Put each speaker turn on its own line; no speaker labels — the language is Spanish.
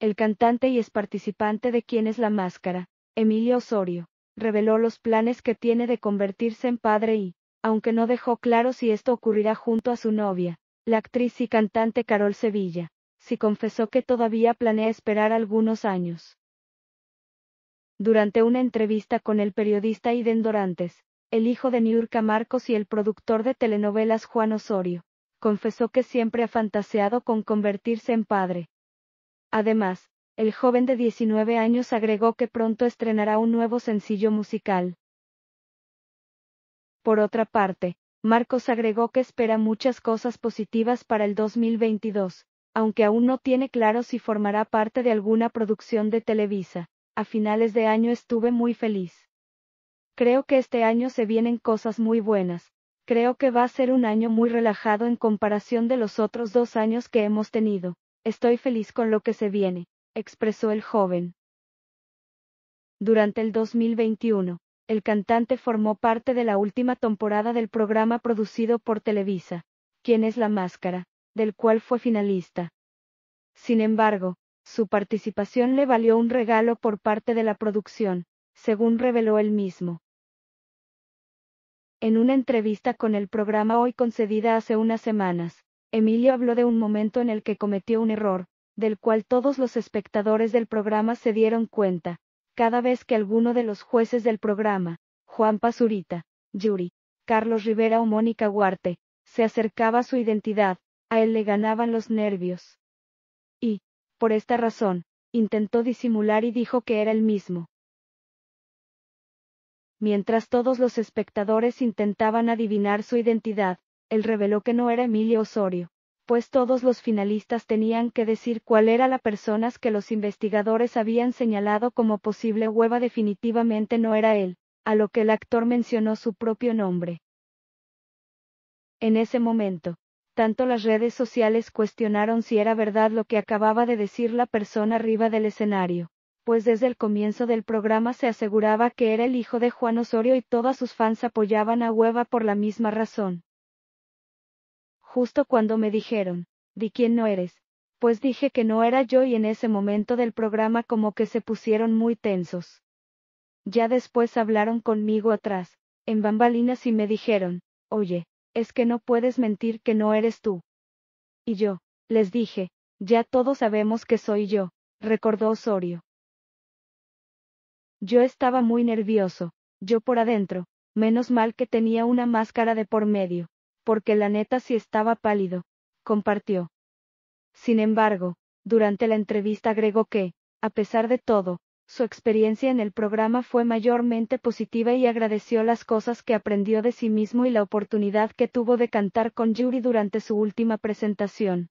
el cantante y es participante de Quién es la Máscara, Emilio Osorio, reveló los planes que tiene de convertirse en padre y, aunque no dejó claro si esto ocurrirá junto a su novia, la actriz y cantante Carol Sevilla, si confesó que todavía planea esperar algunos años. Durante una entrevista con el periodista Iden Dorantes, el hijo de Niurka Marcos y el productor de telenovelas Juan Osorio, confesó que siempre ha fantaseado con convertirse en padre Además, el joven de 19 años agregó que pronto estrenará un nuevo sencillo musical. Por otra parte, Marcos agregó que espera muchas cosas positivas para el 2022, aunque aún no tiene claro si formará parte de alguna producción de Televisa. A finales de año estuve muy feliz. Creo que este año se vienen cosas muy buenas. Creo que va a ser un año muy relajado en comparación de los otros dos años que hemos tenido. Estoy feliz con lo que se viene, expresó el joven. Durante el 2021, el cantante formó parte de la última temporada del programa producido por Televisa, ¿Quién es la máscara?, del cual fue finalista. Sin embargo, su participación le valió un regalo por parte de la producción, según reveló él mismo. En una entrevista con el programa Hoy concedida hace unas semanas, Emilio habló de un momento en el que cometió un error, del cual todos los espectadores del programa se dieron cuenta, cada vez que alguno de los jueces del programa, Juan Pasurita, Yuri, Carlos Rivera o Mónica Huarte, se acercaba a su identidad, a él le ganaban los nervios. Y, por esta razón, intentó disimular y dijo que era el mismo. Mientras todos los espectadores intentaban adivinar su identidad, él reveló que no era Emilio Osorio, pues todos los finalistas tenían que decir cuál era la persona que los investigadores habían señalado como posible hueva definitivamente no era él, a lo que el actor mencionó su propio nombre. En ese momento, tanto las redes sociales cuestionaron si era verdad lo que acababa de decir la persona arriba del escenario, pues desde el comienzo del programa se aseguraba que era el hijo de Juan Osorio y todas sus fans apoyaban a Hueva por la misma razón justo cuando me dijeron, di quién no eres, pues dije que no era yo y en ese momento del programa como que se pusieron muy tensos. Ya después hablaron conmigo atrás, en bambalinas y me dijeron, oye, es que no puedes mentir que no eres tú. Y yo, les dije, ya todos sabemos que soy yo, recordó Osorio. Yo estaba muy nervioso, yo por adentro, menos mal que tenía una máscara de por medio porque la neta sí estaba pálido, compartió. Sin embargo, durante la entrevista agregó que, a pesar de todo, su experiencia en el programa fue mayormente positiva y agradeció las cosas que aprendió de sí mismo y la oportunidad que tuvo de cantar con Yuri durante su última presentación.